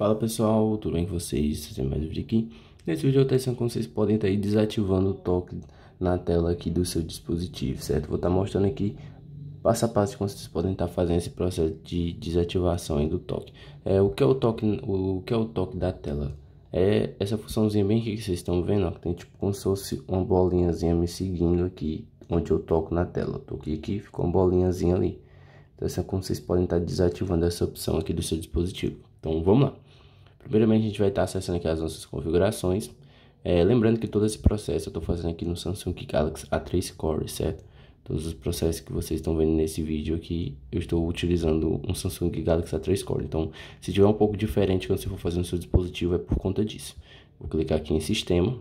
Fala pessoal, tudo bem com vocês? Vocês mais um vídeo aqui. Nesse vídeo eu vou testando como vocês podem estar aí desativando o toque na tela aqui do seu dispositivo, certo? Vou estar mostrando aqui passo a passo como vocês podem estar fazendo esse processo de desativação aí do toque. É, o que é o toque, o que é o toque da tela? É essa funçãozinha bem aqui que vocês estão vendo, ó, que tem tipo como se fosse uma bolinhazinha me seguindo aqui, onde eu toco na tela. Eu toquei aqui, ficou uma bolinhazinha ali. Então, assim como vocês podem estar desativando essa opção aqui do seu dispositivo. Então, vamos lá. Primeiramente, a gente vai estar acessando aqui as nossas configurações. É, lembrando que todo esse processo eu estou fazendo aqui no Samsung Galaxy A3 Core, certo? Todos os processos que vocês estão vendo nesse vídeo aqui, eu estou utilizando um Samsung Galaxy A3 Core. Então, se tiver um pouco diferente quando você for fazer no seu dispositivo, é por conta disso. Vou clicar aqui em Sistema.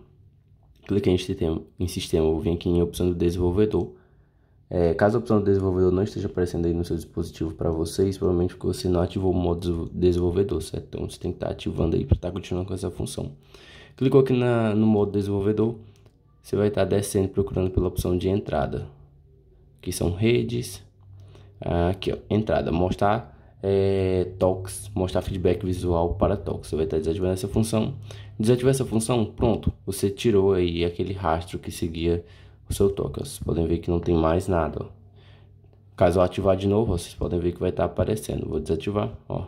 Cliquei em Sistema, em sistema vou vir aqui em opção do desenvolvedor. É, caso a opção do desenvolvedor não esteja aparecendo aí no seu dispositivo para vocês, provavelmente porque você não ativou o modo desenvolvedor, certo? Então você tem que estar tá ativando aí para estar tá continuando com essa função. Clicou aqui na, no modo desenvolvedor, você vai estar tá descendo procurando pela opção de entrada, que são redes. Ah, aqui ó, entrada, mostrar é, toques, mostrar feedback visual para toques. Você vai estar tá desativando essa função. Desativar essa função, pronto, você tirou aí aquele rastro que seguia o seu toque. Vocês podem ver que não tem mais nada. Ó. Caso eu ativar de novo, ó, vocês podem ver que vai estar tá aparecendo. Vou desativar, ó.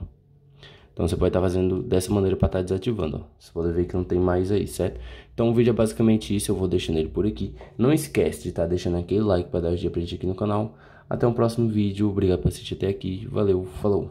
Então você pode estar tá fazendo dessa maneira para estar tá desativando, ó. Vocês podem ver que não tem mais aí, certo? Então o vídeo é basicamente isso, eu vou deixando ele por aqui. Não esquece de estar tá deixando aquele like para dar o dia pra gente aqui no canal. Até o próximo vídeo, obrigado por assistir até aqui, valeu, falou!